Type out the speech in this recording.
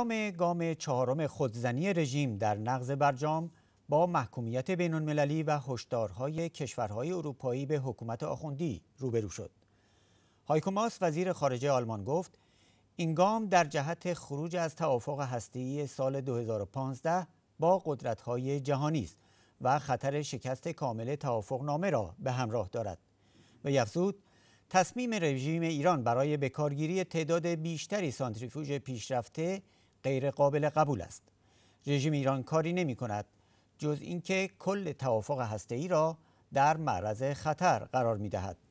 گام گام چهارم خودزنی رژیم در نقض برجام با محکومیت بین المللی و هشدارهای کشورهای اروپایی به حکومت آخوندی روبرو شد. هایکوماس وزیر خارجه آلمان گفت این گام در جهت خروج از توافق هستی سال 2015 با قدرتهای جهانی است و خطر شکست کامل توافق نامه را به همراه دارد. و افزود تصمیم رژیم ایران برای بکارگیری تعداد بیشتری سانتریفوژ پیشرفته غیر قابل قبول است رژیم ایران کاری نمی کند جز اینکه کل توافق ای را در معرض خطر قرار می دهد